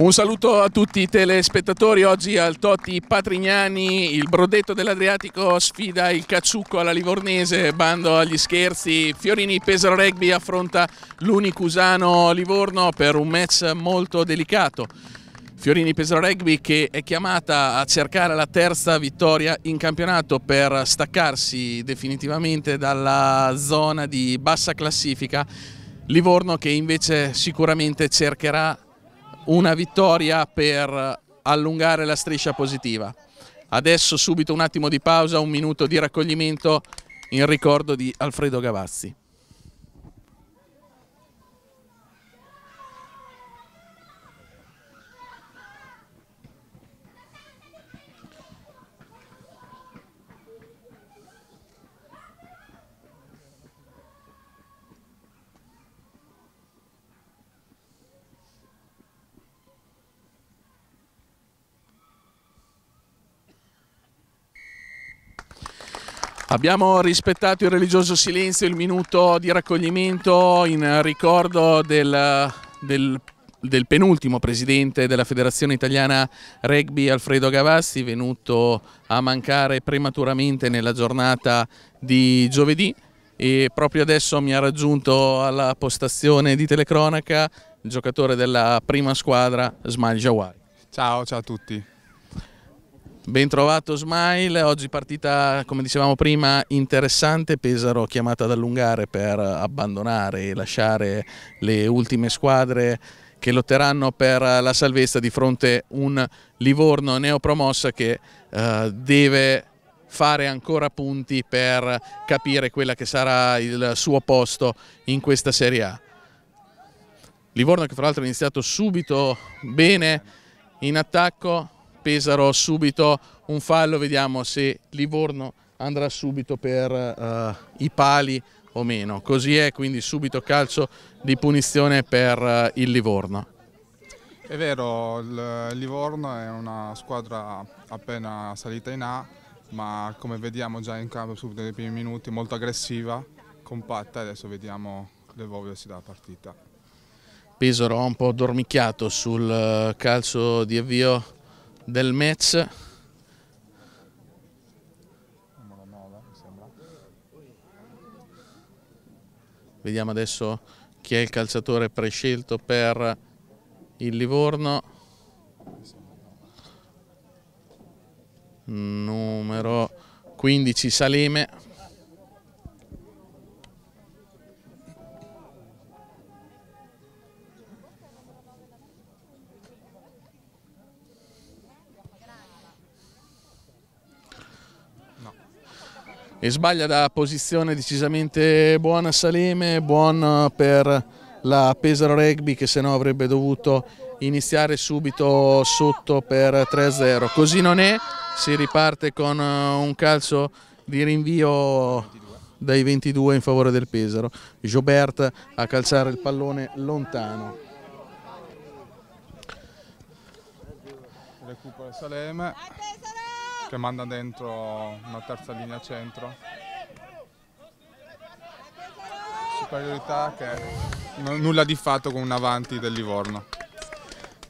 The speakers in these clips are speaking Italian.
Un saluto a tutti i telespettatori. Oggi al Totti Patrignani il brodetto dell'Adriatico sfida il Cacciucco alla Livornese. Bando agli scherzi. Fiorini Pesaro Rugby affronta l'Unicusano Livorno per un match molto delicato. Fiorini Pesaro Rugby che è chiamata a cercare la terza vittoria in campionato per staccarsi definitivamente dalla zona di bassa classifica. Livorno che invece sicuramente cercherà una vittoria per allungare la striscia positiva. Adesso subito un attimo di pausa, un minuto di raccoglimento in ricordo di Alfredo Gavazzi. Abbiamo rispettato il religioso silenzio, il minuto di raccoglimento in ricordo del, del, del penultimo presidente della Federazione Italiana Rugby Alfredo Gavassi, venuto a mancare prematuramente nella giornata di giovedì e proprio adesso mi ha raggiunto alla postazione di telecronaca il giocatore della prima squadra Smail Jawari. Ciao, ciao a tutti. Bentrovato Smile, oggi partita come dicevamo prima interessante, Pesaro chiamata ad allungare per abbandonare e lasciare le ultime squadre che lotteranno per la salvezza di fronte a un Livorno neopromossa che eh, deve fare ancora punti per capire quella che sarà il suo posto in questa Serie A. Livorno che fra l'altro ha iniziato subito bene in attacco, Pesaro subito un fallo, vediamo se Livorno andrà subito per uh, i pali o meno. Così è, quindi subito calcio di punizione per uh, il Livorno. È vero, il Livorno è una squadra appena salita in A, ma come vediamo già in campo subito nei primi minuti, molto aggressiva, compatta, adesso vediamo l'evolversi della partita. Pesaro ha un po' dormicchiato sul eh, calcio di avvio del Metz vediamo adesso chi è il calciatore prescelto per il Livorno numero 15 Saleme e sbaglia da posizione decisamente buona Saleme, buon eh, per la Pesaro Rugby che se no avrebbe dovuto iniziare subito sotto per 3-0. Così non è, si riparte con eh, un calcio di rinvio dai 22 in favore del Pesaro. Jobert a calciare il pallone lontano. Recupera Salema che manda dentro una terza linea centro. Superiorità che nulla di fatto con un avanti del Livorno.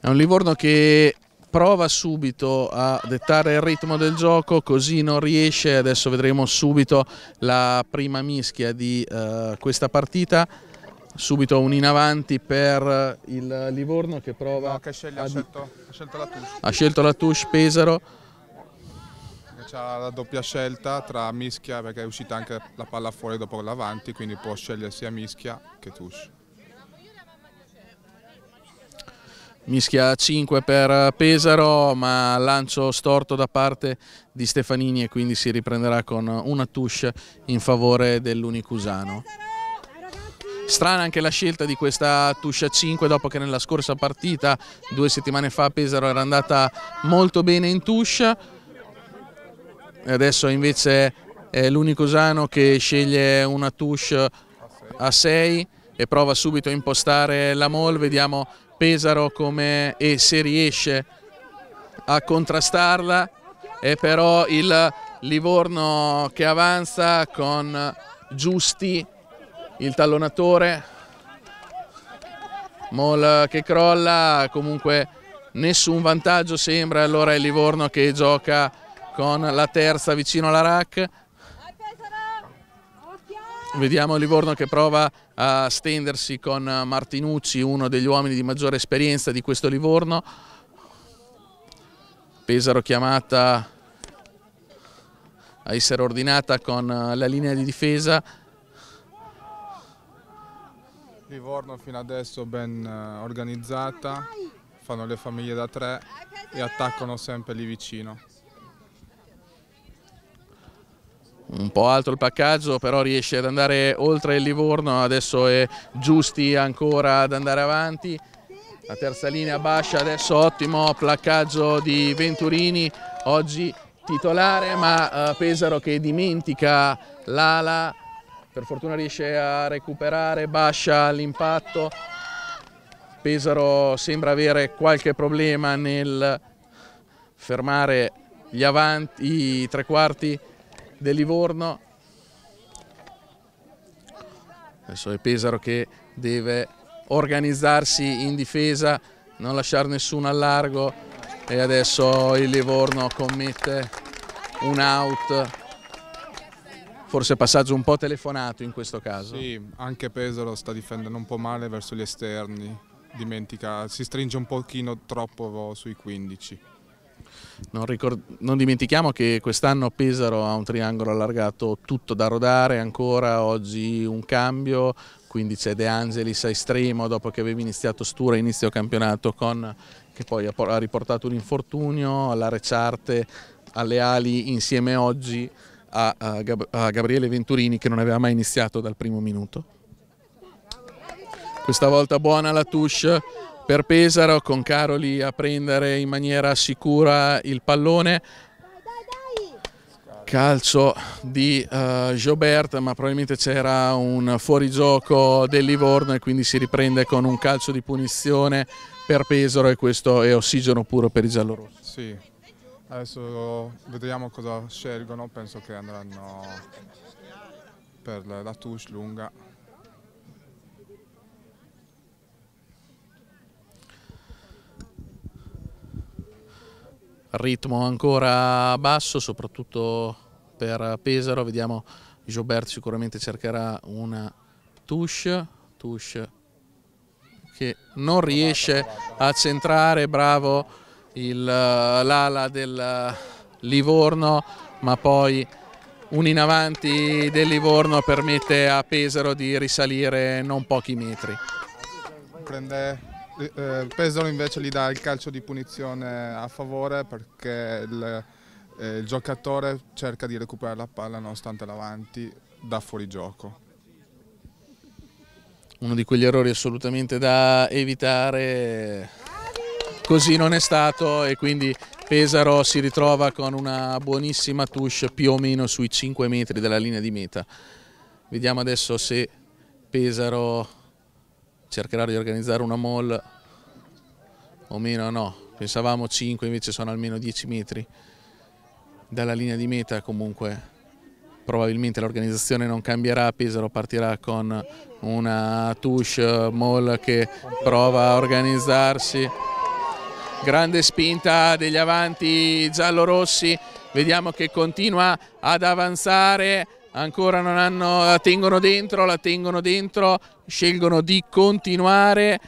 È un Livorno che prova subito a dettare il ritmo del gioco, così non riesce, adesso vedremo subito la prima mischia di uh, questa partita, subito un in avanti per il Livorno che prova... No, che sceglie, ha, scelto, ha scelto la touche. Ha scelto la touche Pesaro ha la doppia scelta tra mischia, perché è uscita anche la palla fuori dopo l'avanti, quindi può scegliere sia mischia che touche. Mischia 5 per Pesaro, ma lancio storto da parte di Stefanini e quindi si riprenderà con una touche in favore dell'Unicusano. Strana anche la scelta di questa Tuscia 5 dopo che nella scorsa partita, due settimane fa, Pesaro era andata molto bene in Tuscia adesso invece è l'unico Usano che sceglie una touche a 6 e prova subito a impostare la mall, vediamo Pesaro come e se riesce a contrastarla è però il Livorno che avanza con Giusti il tallonatore Mol che crolla comunque nessun vantaggio sembra allora è Livorno che gioca con la terza vicino alla rack. Vediamo Livorno che prova a stendersi con Martinucci, uno degli uomini di maggiore esperienza di questo Livorno. Pesaro chiamata a essere ordinata con la linea di difesa. Livorno fino adesso ben eh, organizzata, fanno le famiglie da tre e attaccano sempre lì vicino. un po' alto il paccaggio però riesce ad andare oltre il Livorno adesso è Giusti ancora ad andare avanti la terza linea Bascia adesso ottimo placcaggio di Venturini oggi titolare ma eh, Pesaro che dimentica l'ala per fortuna riesce a recuperare Bascia l'impatto Pesaro sembra avere qualche problema nel fermare gli avanti, i tre quarti del Livorno. Adesso è Pesaro che deve organizzarsi in difesa, non lasciare nessuno al largo e adesso il Livorno commette un out forse passaggio un po' telefonato in questo caso. Sì, anche Pesaro sta difendendo un po' male verso gli esterni, dimentica, si stringe un pochino troppo sui 15. Non, non dimentichiamo che quest'anno Pesaro ha un triangolo allargato tutto da rodare, ancora oggi un cambio, quindi c'è De Angelis a estremo dopo che aveva iniziato Stura a inizio campionato con, che poi ha riportato un infortunio, alla Recciarte, alle Ali insieme oggi a, a, Gab a Gabriele Venturini che non aveva mai iniziato dal primo minuto. Questa volta buona la touche per Pesaro con Caroli a prendere in maniera sicura il pallone calcio di uh, Jobert, ma probabilmente c'era un fuorigioco del Livorno e quindi si riprende con un calcio di punizione per Pesaro e questo è ossigeno puro per i giallorossi. Sì, adesso vediamo cosa scelgono, penso che andranno per la touche lunga ritmo ancora basso, soprattutto per Pesaro. Vediamo Gilbert sicuramente cercherà una touche, touche che non riesce a centrare, bravo eh, l'ala del eh, Livorno, ma poi un in avanti del Livorno permette a Pesaro di risalire non pochi metri. Prende eh, eh Pesaro invece gli dà il calcio di punizione a favore perché il, eh, il giocatore cerca di recuperare la palla nonostante l'avanti da fuori gioco. Uno di quegli errori assolutamente da evitare, così non è stato e quindi Pesaro si ritrova con una buonissima touche più o meno sui 5 metri della linea di meta. Vediamo adesso se Pesaro cercherà di organizzare una mall o meno no, pensavamo 5 invece sono almeno 10 metri dalla linea di meta comunque probabilmente l'organizzazione non cambierà, Pesaro partirà con una touche eh, mall che prova a organizzarsi grande spinta degli avanti giallorossi, vediamo che continua ad avanzare ancora non hanno, la tengono dentro, la tengono dentro, scelgono di continuare,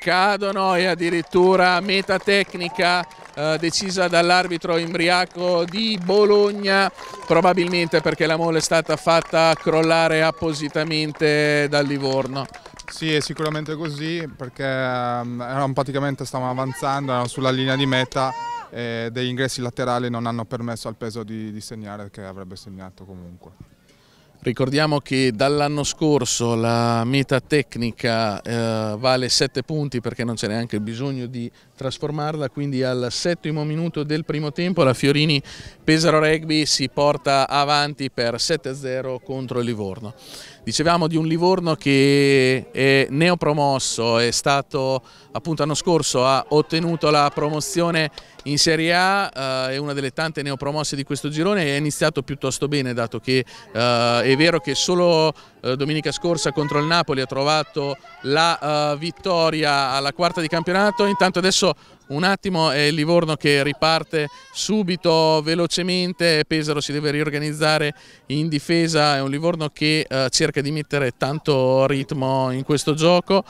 cadono e addirittura meta tecnica eh, decisa dall'arbitro imbriaco di Bologna, probabilmente perché la mole è stata fatta crollare appositamente dal Livorno. Sì, è sicuramente così perché um, praticamente stavano avanzando, erano sulla linea di meta eh, degli ingressi laterali non hanno permesso al peso di, di segnare che avrebbe segnato comunque. Ricordiamo che dall'anno scorso la meta tecnica eh, vale 7 punti perché non c'è neanche bisogno di trasformarla quindi al settimo minuto del primo tempo la Fiorini Pesaro Rugby si porta avanti per 7-0 contro il Livorno. Dicevamo di un Livorno che è neopromosso, è stato appunto l'anno scorso ha ottenuto la promozione in Serie A, eh, è una delle tante neopromosse di questo girone e è iniziato piuttosto bene dato che eh, è vero che solo eh, domenica scorsa contro il Napoli ha trovato la eh, vittoria alla quarta di campionato, intanto adesso un attimo è il Livorno che riparte subito velocemente, Pesaro si deve riorganizzare in difesa, è un Livorno che eh, cerca di mettere tanto ritmo in questo gioco,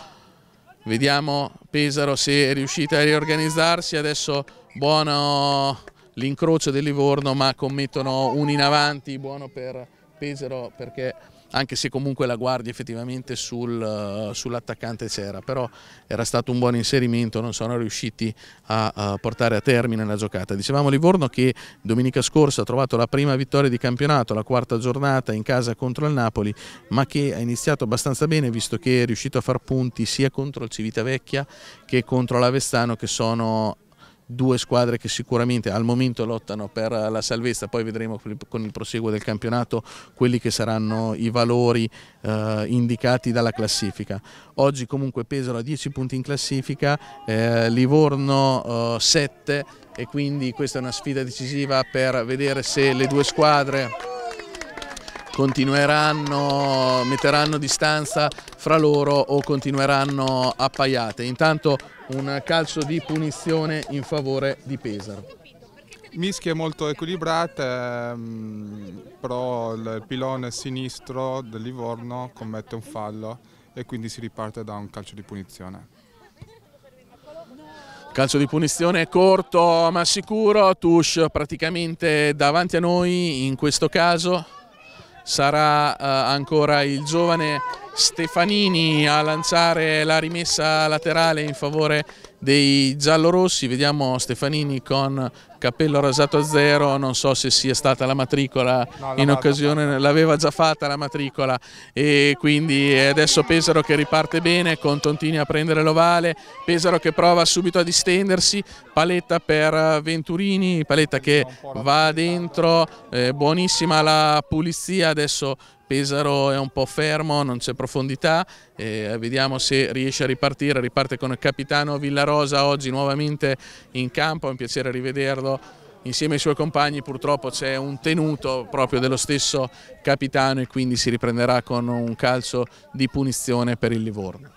vediamo Pesaro se è riuscita a riorganizzarsi, adesso buono l'incrocio del Livorno ma commettono un in avanti, buono per Pesaro perché anche se comunque la guardia effettivamente sul, eh, sull'attaccante c'era, però era stato un buon inserimento, non sono riusciti a, a portare a termine la giocata. Dicevamo Livorno che domenica scorsa ha trovato la prima vittoria di campionato, la quarta giornata in casa contro il Napoli, ma che ha iniziato abbastanza bene visto che è riuscito a far punti sia contro il Civitavecchia che contro l'Avestano che sono due squadre che sicuramente al momento lottano per la salvezza, poi vedremo con il proseguo del campionato quelli che saranno i valori eh, indicati dalla classifica. Oggi comunque Pesaro a 10 punti in classifica, eh, Livorno eh, 7 e quindi questa è una sfida decisiva per vedere se le due squadre continueranno, metteranno distanza fra loro o continueranno appaiate. Intanto un calcio di punizione in favore di Pesaro mischia molto equilibrata, ehm, però il pilone sinistro del Livorno commette un fallo e quindi si riparte da un calcio di punizione. Calcio di punizione corto ma sicuro, Tush praticamente davanti a noi in questo caso sarà eh, ancora il giovane Stefanini a lanciare la rimessa laterale in favore dei giallorossi, vediamo Stefanini con cappello rasato a zero, non so se sia stata la matricola no, in occasione, l'aveva già fatta la matricola e quindi adesso Pesaro che riparte bene con Tontini a prendere l'ovale, Pesaro che prova subito a distendersi, paletta per Venturini, paletta che va dentro, eh, buonissima la pulizia, adesso Pesaro è un po' fermo, non c'è profondità, eh, vediamo se riesce a ripartire, riparte con il capitano Villarosa oggi nuovamente in campo, è un piacere rivederlo insieme ai suoi compagni purtroppo c'è un tenuto proprio dello stesso capitano e quindi si riprenderà con un calcio di punizione per il Livorno.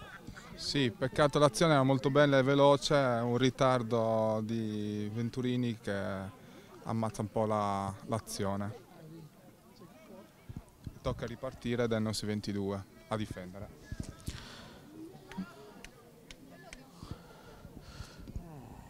Sì, peccato l'azione era molto bella e veloce, un ritardo di Venturini che ammazza un po' l'azione. La, tocca ripartire dai nostri 22 a difendere.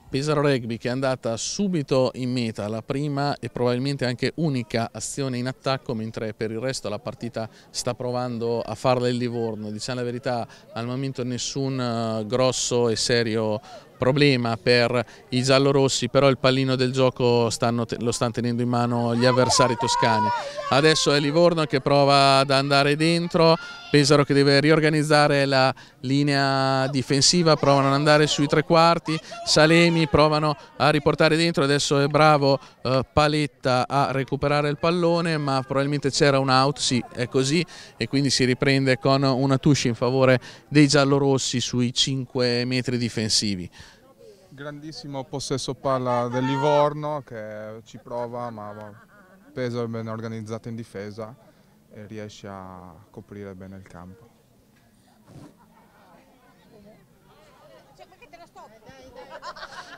Pesaro Rugby che è andata subito in meta, la prima e probabilmente anche unica azione in attacco, mentre per il resto la partita sta provando a farla il Livorno. Diciamo la verità, al momento nessun eh, grosso e serio problema per i giallorossi, però il pallino del gioco stanno, lo stanno tenendo in mano gli avversari toscani. Adesso è Livorno che prova ad andare dentro, Pesaro che deve riorganizzare la linea difensiva, provano ad andare sui tre quarti, Salemi provano a riportare dentro, adesso è bravo eh, Paletta a recuperare il pallone ma probabilmente c'era un out, sì è così e quindi si riprende con una touche in favore dei giallorossi sui 5 metri difensivi. Grandissimo possesso palla del Livorno che ci prova ma Pesaro è ben organizzato in difesa e riesce a coprire bene il campo.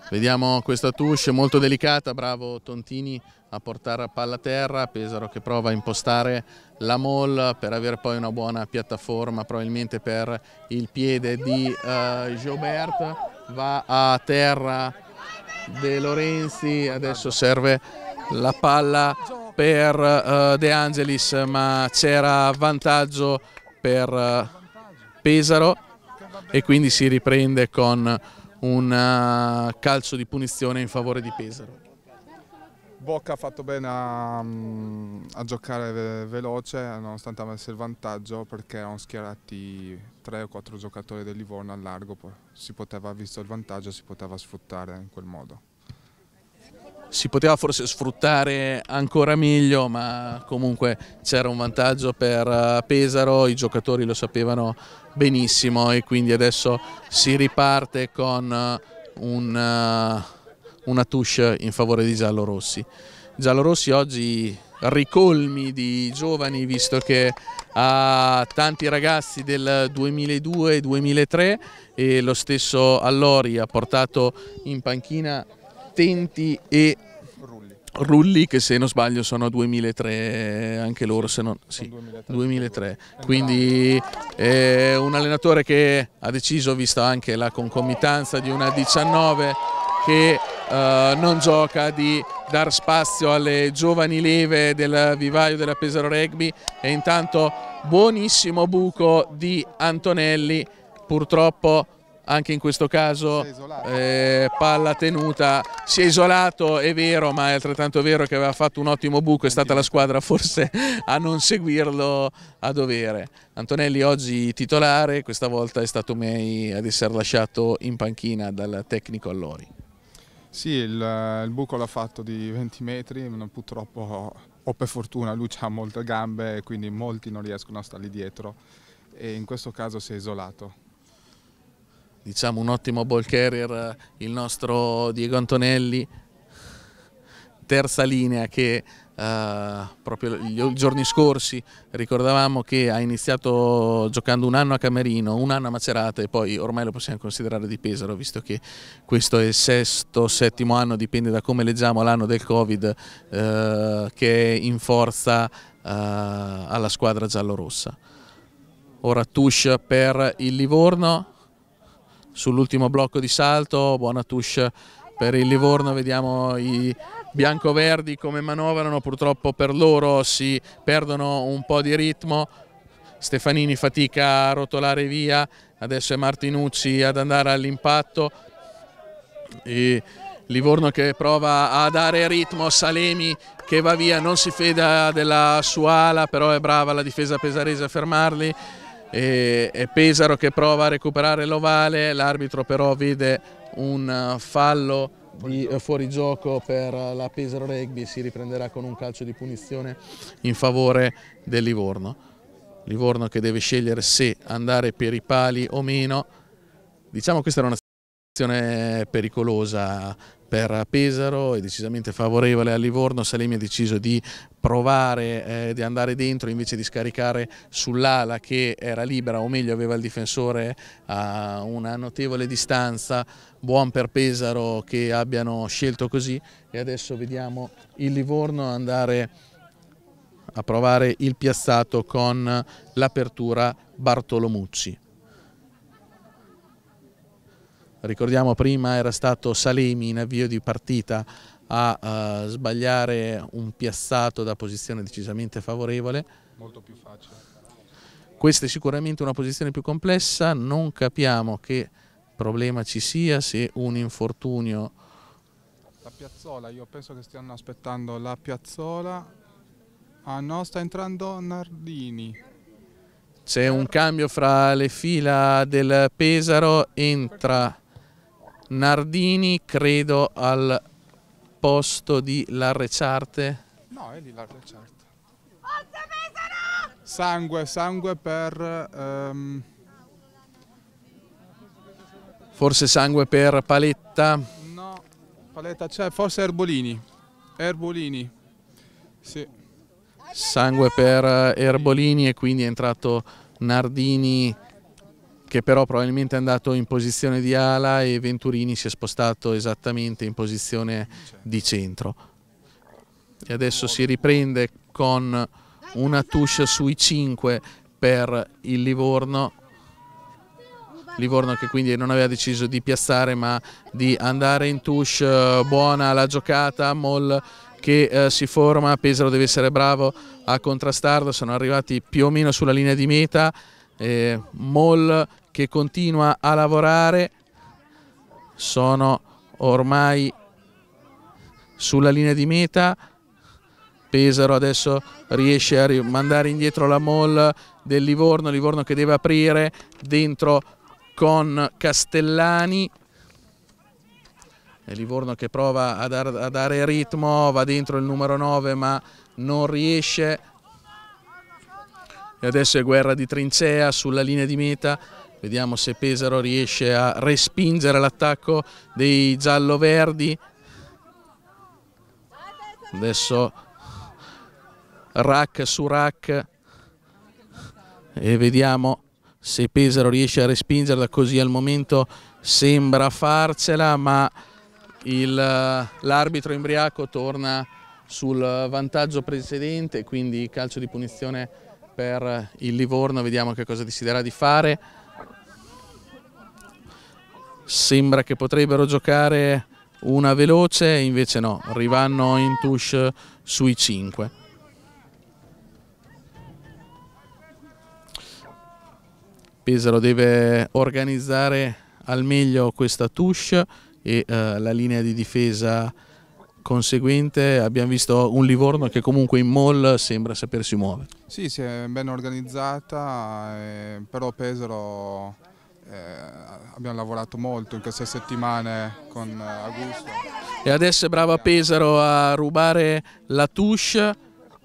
Vediamo questa touche molto delicata, bravo Tontini a portare a palla a terra, Pesaro che prova a impostare la mall per avere poi una buona piattaforma probabilmente per il piede di uh, eh, Gilbert, va a terra De Lorenzi, adesso serve la palla per uh, De Angelis, ma c'era vantaggio per uh, Pesaro e quindi si riprende con un eh, calcio di punizione in favore di Pesaro. Bocca ha fatto bene a, mm, a giocare veloce nonostante avesse il vantaggio perché erano schierati 3 o 4 giocatori del Livorno a largo, si poteva, visto il vantaggio si poteva sfruttare in quel modo si poteva forse sfruttare ancora meglio, ma comunque c'era un vantaggio per eh, Pesaro, i giocatori lo sapevano benissimo e quindi adesso si riparte con eh, un, eh, una touche in favore di Giallorossi. Giallorossi oggi ricolmi di giovani visto che ha tanti ragazzi del 2002-2003 e lo stesso Allori ha portato in panchina Tenti e Rulli. Rulli che se non sbaglio sono 2003 eh, anche loro se non sì, 2003, 2003. quindi è eh, un allenatore che ha deciso vista anche la concomitanza di una 19 che eh, non gioca di dar spazio alle giovani leve del vivaio della Pesaro Rugby e intanto buonissimo buco di Antonelli purtroppo anche in questo caso eh, palla tenuta, si è isolato, è vero, ma è altrettanto vero che aveva fatto un ottimo buco, è stata la squadra forse a non seguirlo a dovere. Antonelli oggi titolare, questa volta è stato May ad essere lasciato in panchina dal tecnico Allori. Sì, il, il buco l'ha fatto di 20 metri, purtroppo o per fortuna lui ha molte gambe, quindi molti non riescono a stargli dietro e in questo caso si è isolato diciamo, un ottimo ball carrier eh, il nostro Diego Antonelli, terza linea che eh, proprio i giorni scorsi ricordavamo che ha iniziato giocando un anno a Camerino, un anno a Macerata e poi ormai lo possiamo considerare di Pesaro visto che questo è il sesto, settimo anno, dipende da come leggiamo l'anno del Covid eh, che è in forza eh, alla squadra giallorossa. Ora Tush per il Livorno, sull'ultimo blocco di salto, buona touche per il Livorno, vediamo i biancoverdi come manovrano, purtroppo per loro si perdono un po' di ritmo, Stefanini fatica a rotolare via, adesso è Martinucci ad andare all'impatto, Livorno che prova a dare ritmo, Salemi che va via, non si feda della sua ala, però è brava la difesa pesarese a fermarli, e, e Pesaro che prova a recuperare l'ovale, l'arbitro però vede un eh, fallo di eh, fuorigioco per la Pesaro Rugby si riprenderà con un calcio di punizione in favore del Livorno. Livorno che deve scegliere se andare per i pali o meno. Diciamo che questa era una situazione pericolosa per Pesaro è decisamente favorevole a Livorno, Salemi ha deciso di provare eh, di andare dentro invece di scaricare sull'ala che era libera o meglio aveva il difensore a una notevole distanza, buon per Pesaro che abbiano scelto così e adesso vediamo il Livorno andare a provare il piazzato con l'apertura Bartolomucci. Ricordiamo prima era stato Salemi in avvio di partita a uh, sbagliare un piazzato da posizione decisamente favorevole. Molto più facile. Questa è sicuramente una posizione più complessa, non capiamo che problema ci sia, se un infortunio... La piazzola, io penso che stiano aspettando la piazzola. Ah no, sta entrando Nardini. C'è un cambio fra le fila del Pesaro, entra Nardini, credo, al posto di Larrecciarte. No, è di Larrecciarte. Sangue, sangue per... Um... Forse sangue per Paletta? No, Paletta c'è, forse Erbolini. Erbolini, sì. Sangue per Erbolini e quindi è entrato Nardini che però probabilmente è andato in posizione di ala e Venturini si è spostato esattamente in posizione di centro. E adesso si riprende con una touche sui 5 per il Livorno. Livorno che quindi non aveva deciso di piazzare ma di andare in touche, buona la giocata, Moll che eh, si forma, Pesaro deve essere bravo a contrastarlo, sono arrivati più o meno sulla linea di meta, eh, Moll che continua a lavorare sono ormai sulla linea di meta Pesaro adesso riesce a mandare indietro la mall del Livorno, Livorno che deve aprire dentro con Castellani e Livorno che prova a, dar, a dare ritmo, va dentro il numero 9 ma non riesce e adesso è guerra di trincea sulla linea di meta Vediamo se Pesaro riesce a respingere l'attacco dei giallo-verdi. Adesso rack su rack e vediamo se Pesaro riesce a respingerla così al momento sembra farcela ma l'arbitro imbriaco torna sul vantaggio precedente quindi calcio di punizione per il Livorno vediamo che cosa deciderà di fare sembra che potrebbero giocare una veloce, invece no, rivanno in touche sui 5. Pesaro deve organizzare al meglio questa touche e eh, la linea di difesa conseguente abbiamo visto un Livorno che comunque in mall sembra sapersi muovere. Sì, si è ben organizzata, eh, però Pesaro eh, abbiamo lavorato molto in queste settimane con eh, Augusto. E adesso è brava Pesaro a rubare la touche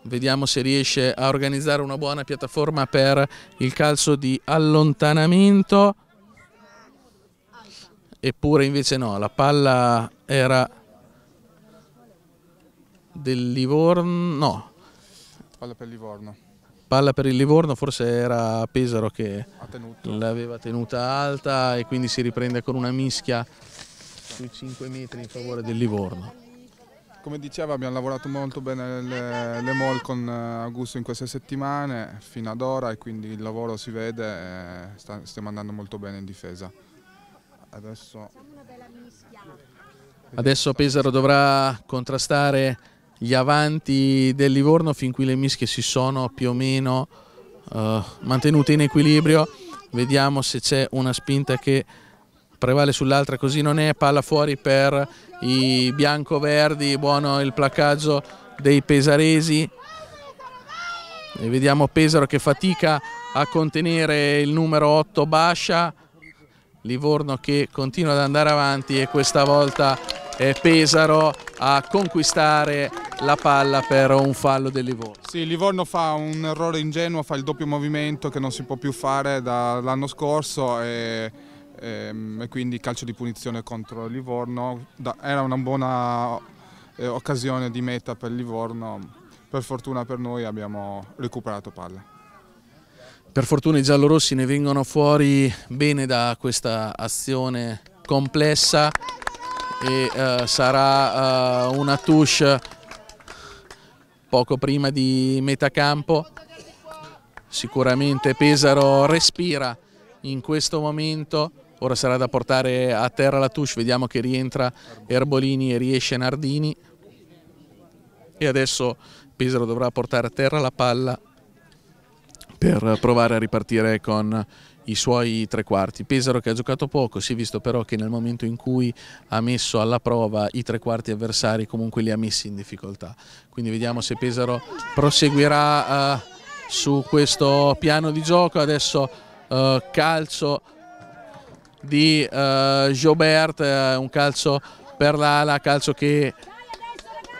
vediamo se riesce a organizzare una buona piattaforma per il calcio di allontanamento eppure invece no la palla era del Livorno no palla per Livorno palla per il Livorno, forse era Pesaro che l'aveva tenuta alta e quindi si riprende con una mischia sui 5 metri in favore del Livorno. Come diceva abbiamo lavorato molto bene le, le mall con eh, Augusto in queste settimane fino ad ora e quindi il lavoro si vede e eh, sta, stiamo andando molto bene in difesa. Adesso... Adesso Pesaro dovrà contrastare gli avanti del Livorno fin qui le mischie si sono più o meno uh, mantenute in equilibrio vediamo se c'è una spinta che prevale sull'altra così non è palla fuori per i bianco-verdi buono il placaggio dei pesaresi e vediamo Pesaro che fatica a contenere il numero 8 Bascia Livorno che continua ad andare avanti e questa volta eh, Pesaro a conquistare la palla per un fallo del Livorno. Sì, Livorno fa un errore ingenuo, fa il doppio movimento che non si può più fare dall'anno scorso e, e, ehm, e, quindi calcio di punizione contro Livorno. Da, era una buona eh, occasione di meta per Livorno, per fortuna per noi abbiamo recuperato palla. Per fortuna i giallorossi ne vengono fuori bene da questa azione complessa e eh, sarà eh, una touche poco prima di metà campo. Sicuramente Pesaro respira in questo momento, ora sarà da portare a terra la touche, vediamo che rientra Erbolini e riesce Nardini. E adesso Pesaro dovrà portare a terra la palla per provare a ripartire con i suoi tre quarti. Pesaro che ha giocato poco, si è visto però che nel momento in cui ha messo alla prova i tre quarti avversari comunque li ha messi in difficoltà. Quindi vediamo se Pesaro proseguirà eh, su questo piano di gioco. Adesso eh, calcio di eh, Gilbert, eh, un calcio per l'ala, calcio che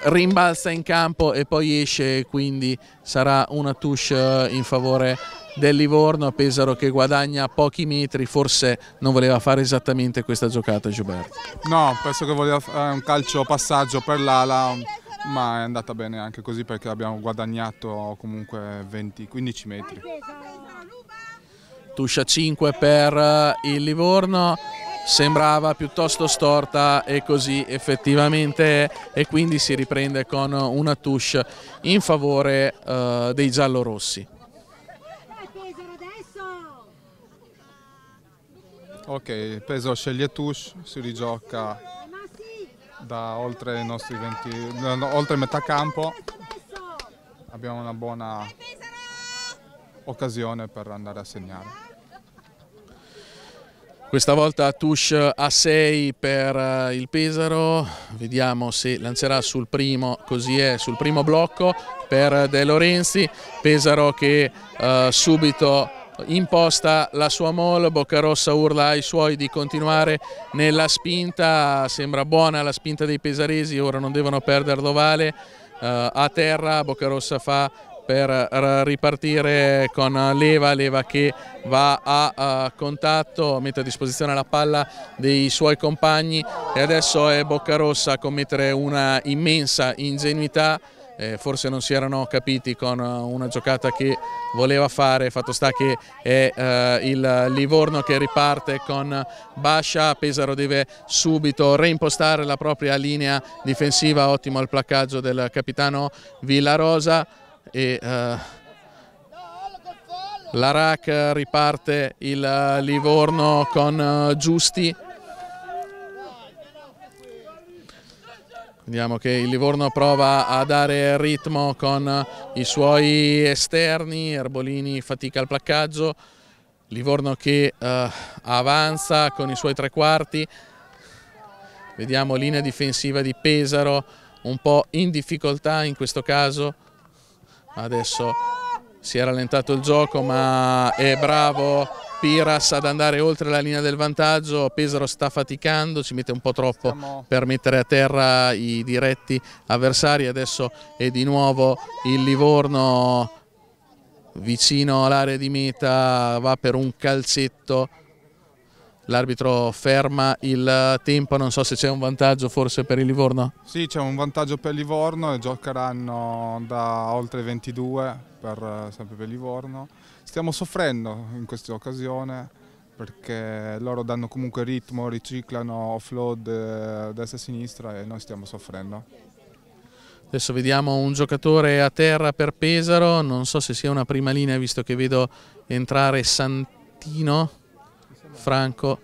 rimbalza in campo e poi esce, quindi sarà una touche eh, in favore di del Livorno, Pesaro che guadagna pochi metri, forse non voleva fare esattamente questa giocata Gilberto. No, penso che voleva fare un calcio passaggio per l'ala, ma è andata bene anche così perché abbiamo guadagnato comunque 20-15 metri. Tuscia 5 per eh, il Livorno, sembrava piuttosto storta e così effettivamente e quindi si riprende con una touche in favore eh, dei giallorossi. Ok, peso sceglie touche, si rigioca da oltre, i nostri 20, no, oltre metà campo. Abbiamo una buona occasione per andare a segnare. Questa volta touche a 6 per eh, il Pesaro, vediamo se lancerà sul primo, così è, sul primo blocco per De Lorenzi, Pesaro che eh, subito imposta la sua mol, Boccarossa urla ai suoi di continuare nella spinta, sembra buona la spinta dei pesaresi, ora non devono perdere l'ovale, uh, a terra Boccarossa fa per ripartire con Leva, Leva che va a, uh, contatto, mette a disposizione la palla dei suoi compagni e adesso è Boccarossa a commettere una immensa ingenuità eh, forse non si erano capiti con eh, una giocata che voleva fare, fatto sta che è eh, il Livorno che riparte con Bascia, Pesaro deve subito reimpostare la propria linea difensiva, ottimo il placcaggio del capitano Villarosa e... Eh, la RAC riparte il Livorno con eh, Giusti Vediamo che il Livorno prova a dare ritmo con i suoi esterni, Erbolini fatica al placcaggio, Livorno che eh, avanza con i suoi tre quarti, vediamo linea difensiva di Pesaro un po' in difficoltà in questo caso, adesso si è rallentato il gioco ma è bravo Piras ad andare oltre la linea del vantaggio, Pesaro sta faticando, ci mette un po' troppo Stiamo... per mettere a terra i diretti avversari, adesso è di nuovo il Livorno vicino all'area di meta, va per un calcetto, l'arbitro ferma il tempo, non so se c'è un vantaggio forse per il Livorno? Sì, c'è un vantaggio per il Livorno e giocheranno da oltre 22 per, eh, sempre per il Livorno Stiamo soffrendo in questa occasione perché loro danno comunque ritmo, riciclano offload eh, destra e sinistra e noi stiamo soffrendo. Adesso vediamo un giocatore a terra per Pesaro, non so se sia una prima linea visto che vedo entrare Santino, Franco.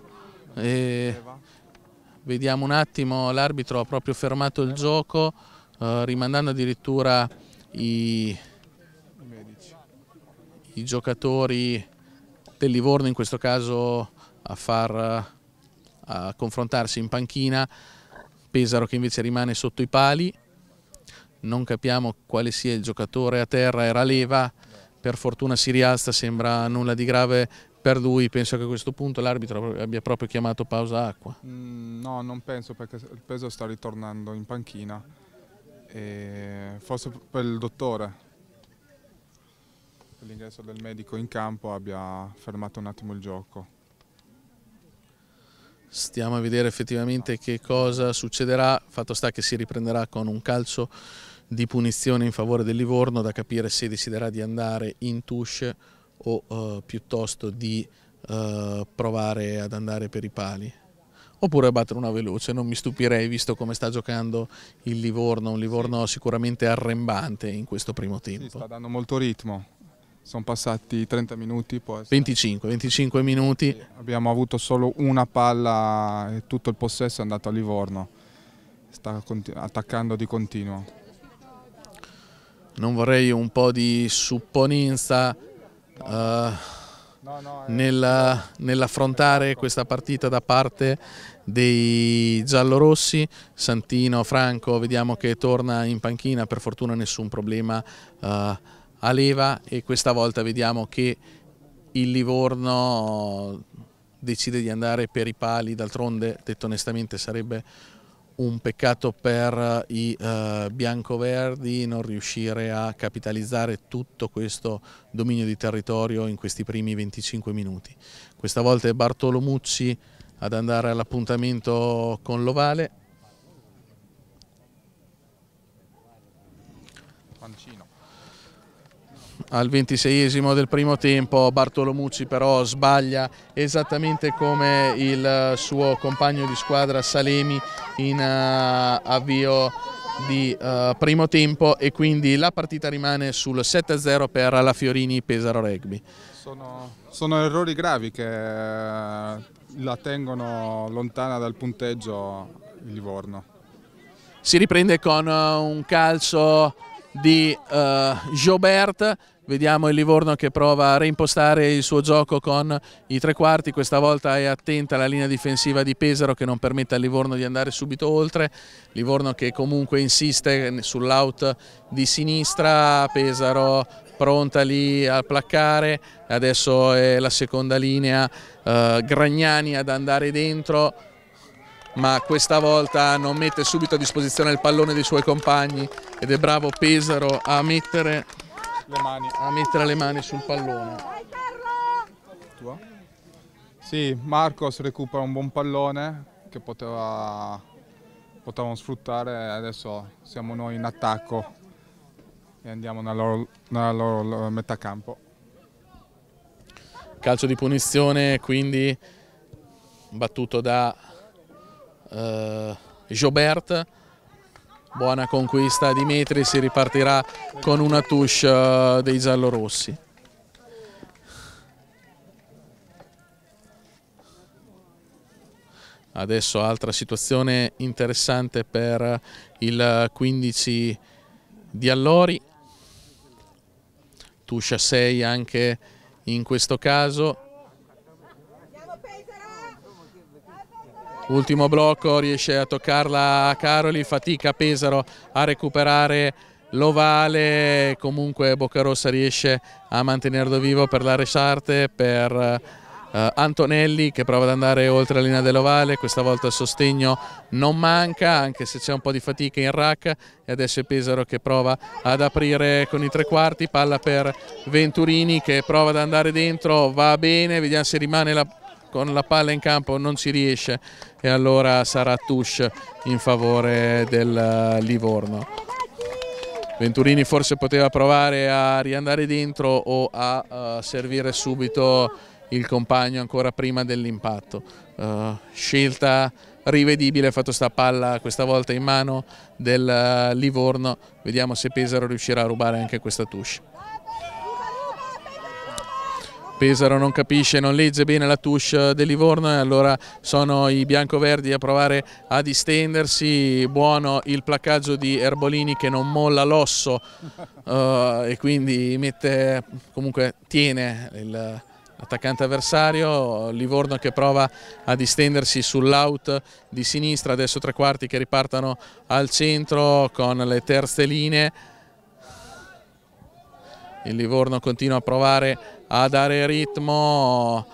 E vediamo un attimo, l'arbitro ha proprio fermato il gioco, eh, rimandando addirittura i i giocatori del Livorno in questo caso a far a confrontarsi in panchina Pesaro che invece rimane sotto i pali non capiamo quale sia il giocatore a terra era leva per fortuna si rialza sembra nulla di grave per lui penso che a questo punto l'arbitro abbia proprio chiamato pausa acqua mm, no non penso perché il peso sta ritornando in panchina e forse per il dottore l'ingresso del medico in campo abbia fermato un attimo il gioco. Stiamo a vedere effettivamente che cosa succederà, fatto sta che si riprenderà con un calcio di punizione in favore del Livorno, da capire se deciderà di andare in touche o eh, piuttosto di eh, provare ad andare per i pali. Oppure a battere una veloce, non mi stupirei visto come sta giocando il Livorno, un Livorno sì. sicuramente arrembante in questo primo tempo. Sì, sta dando molto ritmo, sono passati 30 minuti, può 25, 25 minuti. Sì, abbiamo avuto solo una palla e tutto il possesso è andato a Livorno. Sta attaccando di continuo. Non vorrei un po' di supponenza no. uh, no, no, eh. nel, nell'affrontare questa partita da parte dei giallorossi. Santino, Franco, vediamo che torna in panchina, per fortuna nessun problema. Uh, a leva e questa volta vediamo che il Livorno decide di andare per i pali, d'altronde detto onestamente sarebbe un peccato per i eh, biancoverdi non riuscire a capitalizzare tutto questo dominio di territorio in questi primi 25 minuti. Questa volta è Bartolo Mucci ad andare all'appuntamento con l'Ovale, Al 26esimo del primo tempo Bartolomucci però sbaglia esattamente come il suo compagno di squadra Salemi in uh, avvio di uh, primo tempo e quindi la partita rimane sul 7-0 per la Fiorini Pesaro Rugby. Sono, sono errori gravi che eh, la tengono lontana dal punteggio il Livorno. Si riprende con un calcio di uh, Jobert Vediamo il Livorno che prova a reimpostare il suo gioco con i tre quarti, questa volta è attenta la linea difensiva di Pesaro che non permette al Livorno di andare subito oltre, Livorno che comunque insiste sull'out di sinistra, Pesaro pronta lì a placcare, adesso è la seconda linea, eh, Gragnani ad andare dentro, ma questa volta non mette subito a disposizione il pallone dei suoi compagni ed è bravo Pesaro a mettere le mani. A mettere le mani sul pallone. Tua? Sì, Marcos recupera un buon pallone che poteva, potevamo sfruttare adesso siamo noi in attacco e andiamo nella loro, nella loro metà campo. Calcio di punizione quindi battuto da eh, Jobert Buona conquista Dimitri, si ripartirà con una touche eh, dei giallorossi. Adesso altra situazione interessante per il 15 di Allori. Tuscia 6 anche in questo caso. ultimo blocco riesce a toccarla Caroli, fatica Pesaro a recuperare l'ovale, comunque Boccarossa riesce a mantenerlo vivo per la Resarte, per eh, Antonelli che prova ad andare oltre la linea dell'ovale, questa volta il sostegno non manca anche se c'è un po' di fatica in rack e adesso è Pesaro che prova ad aprire con i tre quarti, palla per Venturini che prova ad andare dentro, va bene, vediamo se rimane la con la palla in campo non ci riesce e allora sarà touche in favore del eh, Livorno. Venturini forse poteva provare a riandare dentro o a uh, servire subito il compagno ancora prima dell'impatto. Uh, scelta rivedibile, ha fatto sta palla questa volta in mano del Livorno, vediamo se Pesaro riuscirà a rubare anche questa touche. Pesaro non capisce, non legge bene la touche del Livorno e allora sono i biancoverdi a provare a distendersi, buono il placcaggio di Erbolini che non molla l'osso eh, e quindi mette, comunque tiene l'attaccante avversario, Livorno che prova a distendersi sull'out di sinistra, adesso tre quarti che ripartano al centro con le terze linee. Il Livorno continua a provare a dare ritmo.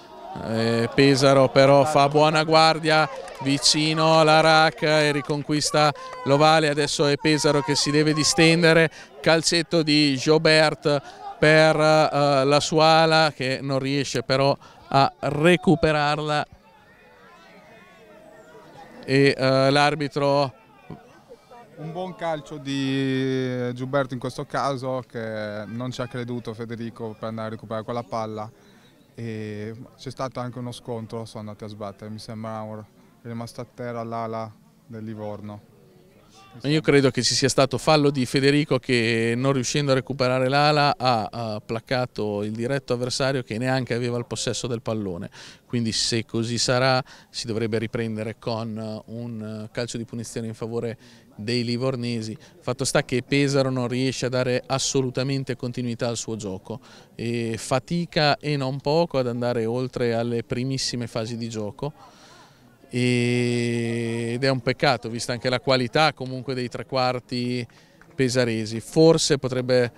Eh, Pesaro però fa buona guardia vicino alla RAC e riconquista l'ovale. Adesso è Pesaro che si deve distendere. Calcetto di Jobert per eh, la sua ala che non riesce però a recuperarla. E eh, l'arbitro un buon calcio di Giuberto in questo caso che non ci ha creduto Federico per andare a recuperare quella palla e c'è stato anche uno scontro, sono andati a sbattere, mi sembra è rimasta a terra l'ala del Livorno. Io credo che ci sia stato fallo di Federico che non riuscendo a recuperare l'ala ha placcato il diretto avversario che neanche aveva il possesso del pallone, quindi se così sarà si dovrebbe riprendere con eh, un eh, calcio di punizione in favore dei livornesi. Fatto sta che Pesaro non riesce a dare assolutamente continuità al suo gioco e fatica e non poco ad andare oltre alle primissime fasi di gioco ed è un peccato vista anche la qualità comunque dei tre quarti pesaresi. Forse potrebbe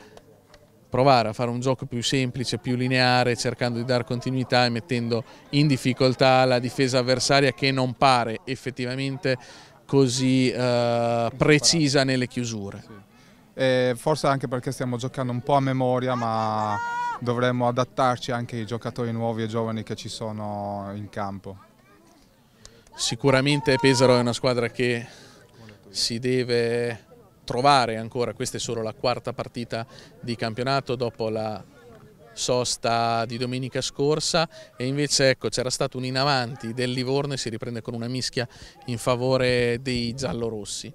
provare a fare un gioco più semplice, più lineare, cercando di dare continuità e mettendo in difficoltà la difesa avversaria che non pare effettivamente così eh, precisa nelle chiusure. Sì. forse anche perché stiamo giocando un po' a memoria, ma dovremmo adattarci anche ai giocatori nuovi e giovani che ci sono in campo. Sicuramente Pesaro è una squadra che si deve trovare ancora, questa è solo la quarta partita di campionato dopo la sosta di domenica scorsa e invece ecco, c'era stato un in avanti del Livorno e si riprende con una mischia in favore dei giallorossi.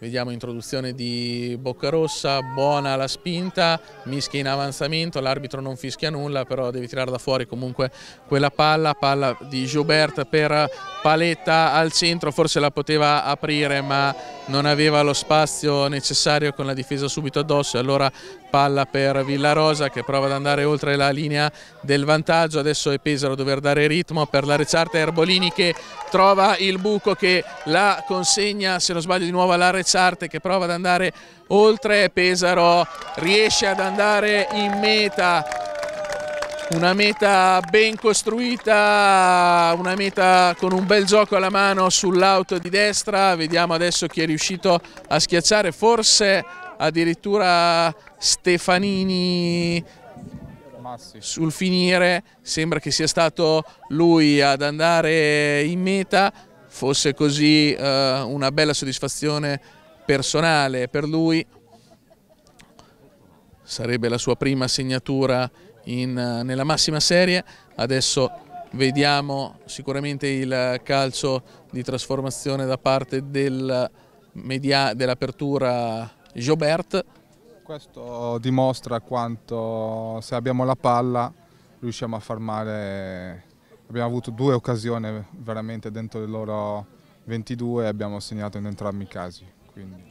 Vediamo introduzione di Boccarossa, buona la spinta, mischia in avanzamento, l'arbitro non fischia nulla, però deve tirare da fuori comunque quella palla, palla di Joubert per Paletta al centro, forse la poteva aprire ma non aveva lo spazio necessario con la difesa subito addosso e allora palla per Villarosa che prova ad andare oltre la linea del vantaggio, adesso è Pesaro a dover dare ritmo per la recciata Erbolini che trova il buco che la consegna, se non sbaglio di nuovo alla recciata Cacciarte che prova ad andare oltre Pesaro riesce ad andare in meta una meta ben costruita, una meta con un bel gioco alla mano sull'auto di destra, vediamo adesso chi è riuscito a schiacciare, forse addirittura Stefanini sul finire, sembra che sia stato lui ad andare in meta, fosse così eh, una bella soddisfazione personale per lui, sarebbe la sua prima segnatura in, eh, nella massima serie, adesso vediamo sicuramente il calcio di trasformazione da parte del dell'apertura Jobert. Questo dimostra quanto se abbiamo la palla riusciamo a far male, abbiamo avuto due occasioni veramente dentro le loro 22 e abbiamo segnato in entrambi i casi. Quindi.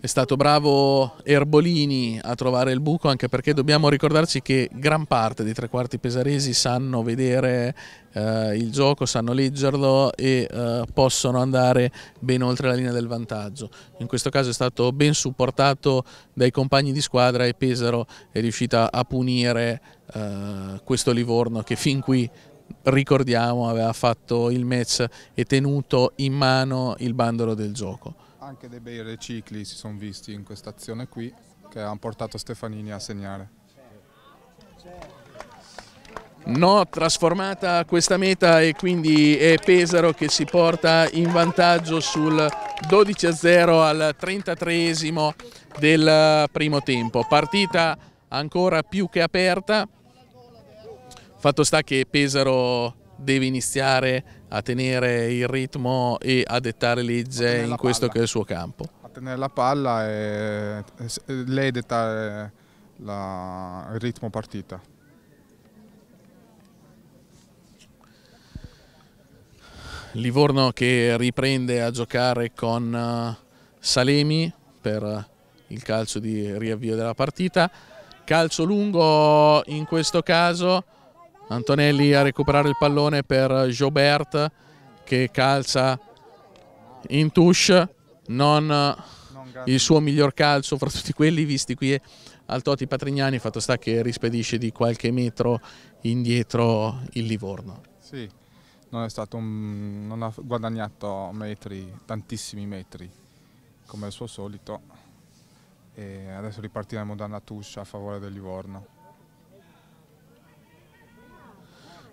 È stato bravo Erbolini a trovare il buco anche perché dobbiamo ricordarci che gran parte dei tre quarti pesaresi sanno vedere eh, il gioco, sanno leggerlo e eh, possono andare ben oltre la linea del vantaggio. In questo caso è stato ben supportato dai compagni di squadra e Pesaro è riuscita a punire eh, questo Livorno che fin qui ricordiamo aveva fatto il match e tenuto in mano il bandolo del gioco. Anche dei bei recicli si sono visti in questa azione qui che hanno portato Stefanini a segnare. No, trasformata questa meta e quindi è Pesaro che si porta in vantaggio sul 12-0 al 33 esimo del primo tempo. Partita ancora più che aperta, fatto sta che Pesaro deve iniziare a tenere il ritmo e a dettare legge a in questo palla. che è il suo campo. A tenere la palla e lei dettare eh, la, il ritmo partita. Livorno che riprende a giocare con eh, Salemi per il calcio di riavvio della partita. Calcio lungo in questo caso Antonelli a recuperare il pallone per Jobert che calza in touche, non eh, il suo miglior calcio fra tutti quelli visti qui al Toti Patrignani, fatto sta che rispedisce di qualche metro indietro il Livorno. Sì, non, un, non ha guadagnato metri, tantissimi metri, come al suo solito, e adesso ripartiremo da una touche a favore del Livorno.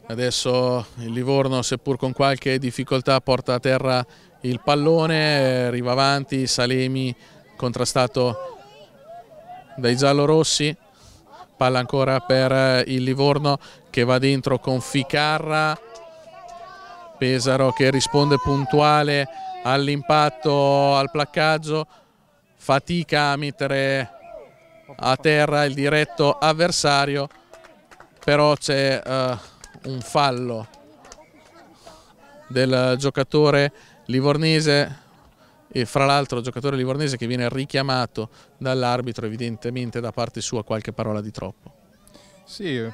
Adesso il Livorno, seppur con qualche difficoltà, porta a terra il pallone, arriva avanti, Salemi contrastato dai giallorossi, palla ancora per il Livorno che va dentro con Ficarra, Pesaro che risponde puntuale all'impatto, al placcaggio, fatica a mettere a terra il diretto avversario, però c'è... Uh, un fallo del giocatore livornese e fra l'altro il giocatore livornese che viene richiamato dall'arbitro evidentemente da parte sua qualche parola di troppo. Sì,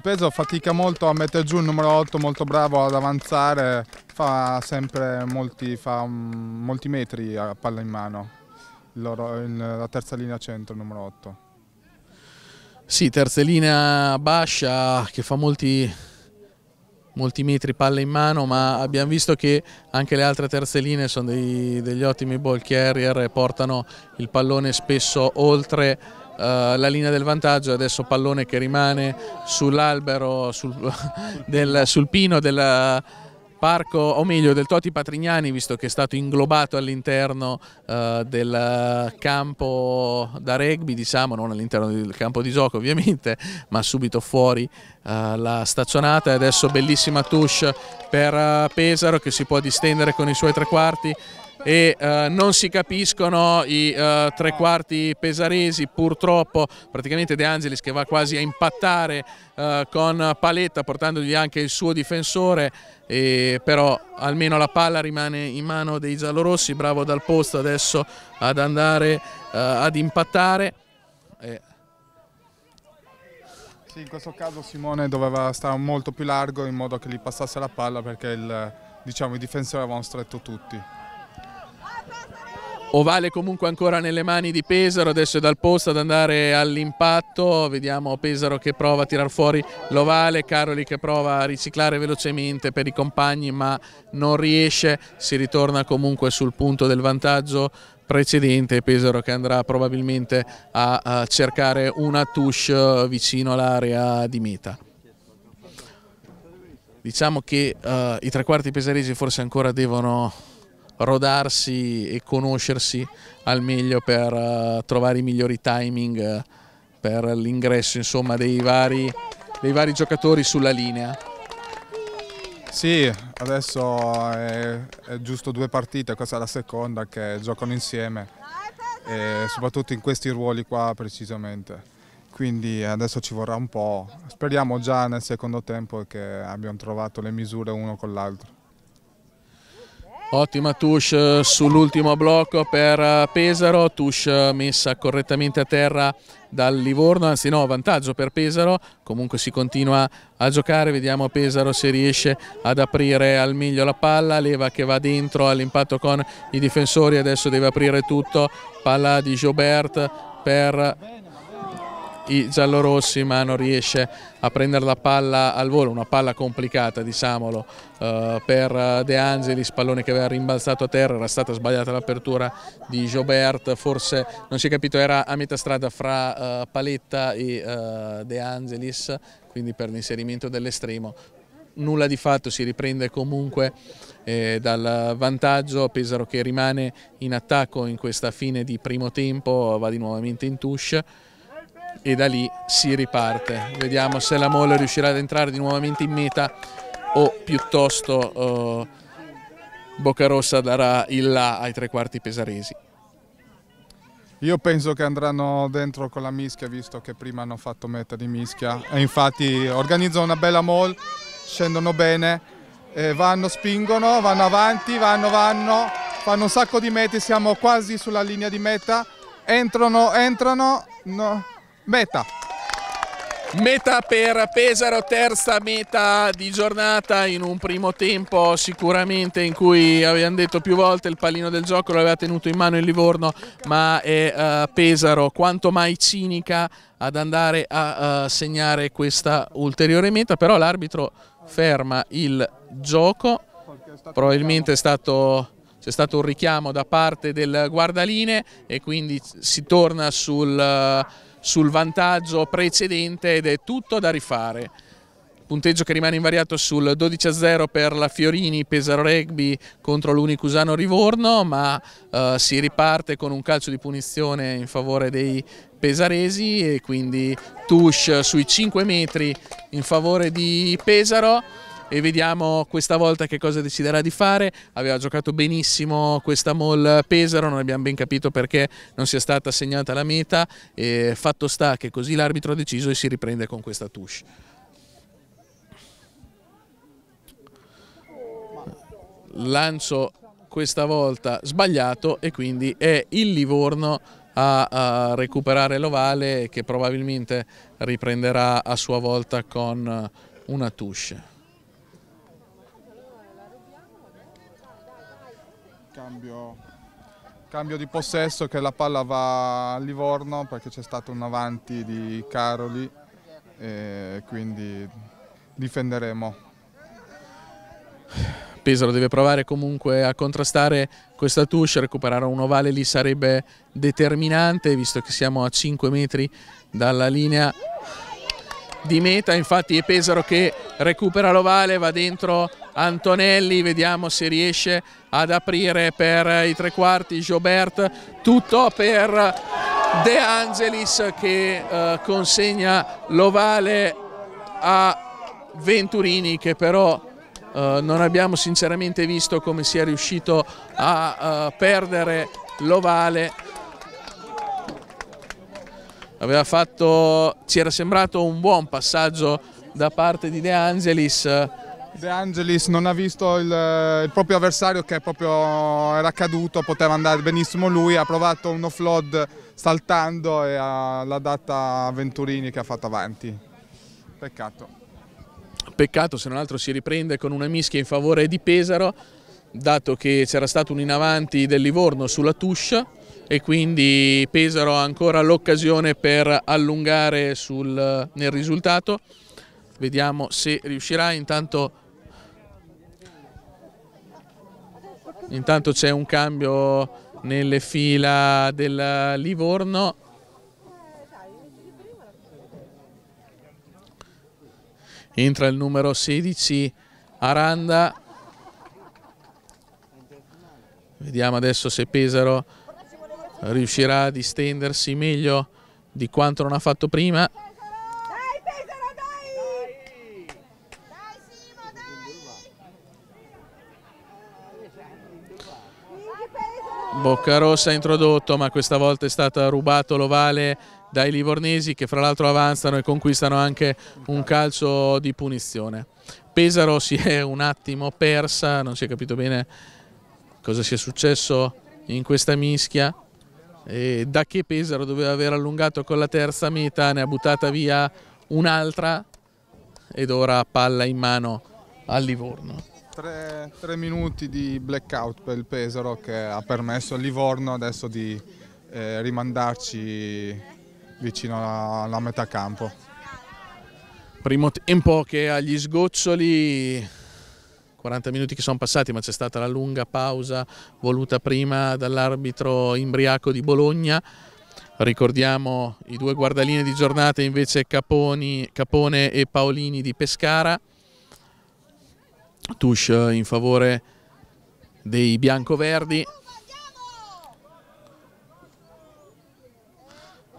Peso fatica molto a mettere giù il numero 8, molto bravo ad avanzare, fa sempre molti, fa molti metri a palla in mano, loro, in, la terza linea centro, il numero 8. Sì, terza linea Bascia che fa molti molti metri palle in mano, ma abbiamo visto che anche le altre terze linee sono dei, degli ottimi ball carrier e portano il pallone spesso oltre uh, la linea del vantaggio, adesso pallone che rimane sull'albero, sul, sul, pino della parco, o meglio del Toti Patrignani, visto che è stato inglobato all'interno eh, del campo da rugby, diciamo, non all'interno del campo di gioco ovviamente, ma subito fuori eh, la stazionata e adesso bellissima touche per eh, Pesaro che si può distendere con i suoi tre quarti e eh, non si capiscono i eh, tre quarti pesaresi, purtroppo praticamente De Angelis che va quasi a impattare eh, con Paletta portandogli anche il suo difensore, e, però almeno la palla rimane in mano dei giallorossi, bravo dal posto adesso ad andare eh, ad impattare. Sì, in questo caso Simone doveva stare molto più largo in modo che gli passasse la palla perché il, diciamo, i difensori avevano stretto tutti. Ovale comunque ancora nelle mani di Pesaro, adesso è dal posto ad andare all'impatto, vediamo Pesaro che prova a tirar fuori l'ovale, Caroli che prova a riciclare velocemente per i compagni ma non riesce, si ritorna comunque sul punto del vantaggio precedente, Pesaro che andrà probabilmente a, cercare una touche eh, vicino all'area di meta diciamo che uh, i tre quarti pesaresi forse ancora devono rodarsi e conoscersi al meglio per eh, trovare i migliori timing eh, per l'ingresso insomma, dei, vari, dei vari giocatori sulla linea. Sì, adesso è, è, giusto due partite, questa è la seconda che giocano insieme, soprattutto in questi ruoli qua precisamente. Quindi adesso ci vorrà un po', speriamo già nel secondo tempo che abbiamo trovato le misure uno con l'altro. Ottima touche eh, sull'ultimo blocco per eh, Pesaro, touche eh, messa correttamente a terra dal Livorno, anzi no, vantaggio per Pesaro, comunque si continua a giocare, vediamo Pesaro se riesce ad aprire al meglio la palla, leva che va dentro all'impatto con i difensori, adesso deve aprire tutto, palla di Gilbert per i giallorossi ma non riesce a prendere la palla al volo, una palla complicata diciamolo eh, per De Angelis, pallone che aveva rimbalzato a terra, era stata sbagliata l'apertura di Jobert, forse non si è capito, era a metà strada fra eh, Paletta e eh, De Angelis, quindi per l'inserimento dell'estremo. Nulla di fatto, si riprende comunque eh, dal vantaggio, Pesaro che rimane in attacco in questa fine di primo tempo, va di nuovamente in touche e da lì si riparte. Vediamo se la Mola riuscirà ad entrare di nuovamente in meta o piuttosto eh, Boccarossa darà il là ai tre quarti pesaresi. Io penso che andranno dentro con la mischia, visto che prima hanno fatto meta di mischia. E infatti organizzano una bella mall, scendono bene, eh, vanno, spingono, vanno avanti, vanno, vanno, fanno un sacco di mete, siamo quasi sulla linea di meta. Entrano, entrano, no, Meta. Meta per Pesaro, terza meta di giornata in un primo tempo sicuramente in cui abbiamo detto più volte il pallino del gioco l'aveva tenuto in mano il Livorno ma è uh, Pesaro quanto mai cinica ad andare a uh, segnare questa ulteriore meta però l'arbitro ferma il gioco probabilmente è stato c'è stato un richiamo da parte del guardaline e quindi si torna sul... Uh, sul vantaggio precedente ed è tutto da rifare. Punteggio che rimane invariato sul 12-0 per la Fiorini Pesaro Rugby contro l'Unicusano Rivorno, ma eh, si riparte con un calcio di punizione in favore dei pesaresi e quindi touche sui 5 metri in favore di Pesaro e vediamo questa volta che cosa deciderà di fare. Aveva giocato benissimo questa Mall Pesaro, non abbiamo ben capito perché non sia stata assegnata la meta e fatto sta che così l'arbitro ha deciso e si riprende con questa touche. Lancio questa volta sbagliato e quindi è il Livorno a, a, recuperare l'ovale che probabilmente riprenderà a sua volta con una touche. Cambio, cambio di possesso che la palla va a Livorno perché c'è stato un avanti di Caroli e quindi difenderemo. Pesaro deve provare comunque a contrastare questa touche, recuperare un ovale lì sarebbe determinante visto che siamo a 5 metri dalla linea di meta, infatti è Pesaro che recupera l'ovale, va dentro Antonelli, vediamo se riesce ad aprire per i tre quarti, Jobert, tutto per De Angelis che eh, consegna l'ovale a Venturini che però eh, non abbiamo sinceramente visto come sia riuscito a eh, perdere l'ovale aveva fatto, ci era sembrato un buon passaggio da parte di De Angelis eh, De Angelis non ha visto il, eh, il proprio avversario che proprio era caduto, poteva andare benissimo lui, ha provato un offload saltando e l'ha data a Venturini che ha fatto avanti. Peccato. Peccato se non altro si riprende con una mischia in favore di Pesaro, dato che c'era stato un in avanti del Livorno sulla Tuscia e quindi Pesaro ha ancora l'occasione per allungare sul, eh, nel risultato. Vediamo se riuscirà, intanto Intanto c'è un cambio nelle fila del Livorno. Entra il numero 16 Aranda. Vediamo adesso se Pesaro riuscirà a distendersi meglio di quanto non ha fatto prima. Boccarossa ha introdotto ma questa volta è stato rubato l'ovale dai livornesi che fra l'altro avanzano e conquistano anche un calcio di punizione. Pesaro si è un attimo persa, non si è capito bene cosa sia successo in questa mischia e da che Pesaro doveva aver allungato con la terza meta ne ha buttata via un'altra ed ora palla in mano al Livorno. Tre, tre, minuti di blackout per il Pesaro che ha permesso a Livorno adesso di eh, rimandarci vicino alla, alla metà campo. Primo tempo che agli sgoccioli, 40 minuti che sono passati ma c'è stata la lunga pausa voluta prima dall'arbitro imbriaco di Bologna. Ricordiamo i due guardaline di giornata invece Caponi, Capone e Paolini di Pescara. Tush eh, in favore dei biancoverdi.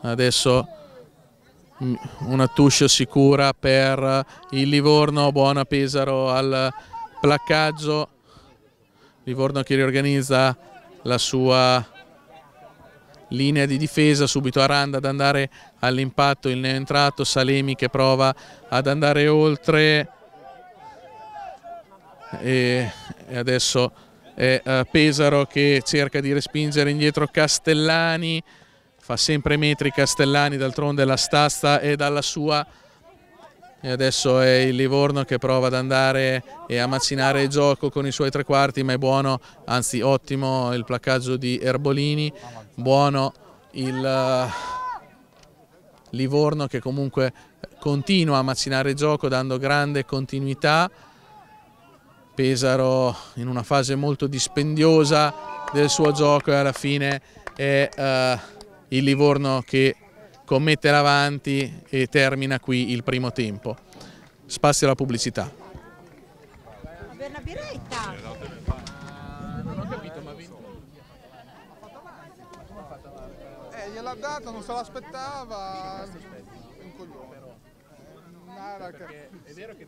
Adesso mm, una touche sicura per eh, il Livorno, buona Pesaro al placcaggio. Livorno che riorganizza la sua linea di difesa, subito Aranda ad andare all'impatto, il neoentrato Salemi che prova ad andare oltre e, e adesso è uh, Pesaro che cerca di respingere indietro Castellani, fa sempre metri Castellani, d'altronde la stazza è dalla sua e adesso è il Livorno che prova ad andare e a macinare il gioco con i suoi tre quarti ma è buono, anzi ottimo il placcaggio di Erbolini buono il eh, Livorno che comunque continua a macinare il gioco dando grande continuità Pesaro in una fase molto dispendiosa del suo gioco e alla fine è eh, il Livorno che commette l'avanti e termina qui il primo tempo. Spazio alla pubblicità. Una eh, birretta. Non se l'aspettava. Un coglione. È vero che